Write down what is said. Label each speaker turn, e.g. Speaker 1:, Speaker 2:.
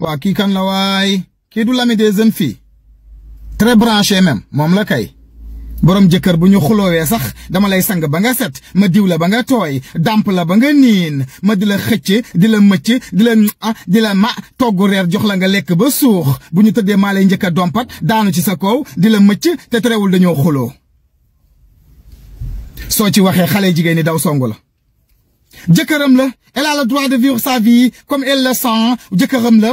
Speaker 1: waa kii kan la waay kii du l'ami des jeunes filles très branché moom la kay boroom jëkkër bu ñu xuloowee sax dama lay sang ba nga set ma diw la ba nga tooy dàmp la ba nga niin ma di la xëcc di la mëcc di la ah, di la ma togg reer jox la nga lekk ba suux bu ñu tëddee maa lay njëkk a dompat daanu ci sa kaw di la mëcc te terewul dañoo xuloo soo ci waxee xale jigéen ñi daw songu la. jëkkëram la elle a droit de vivre sa vie comme elle le sent jëkkëram la.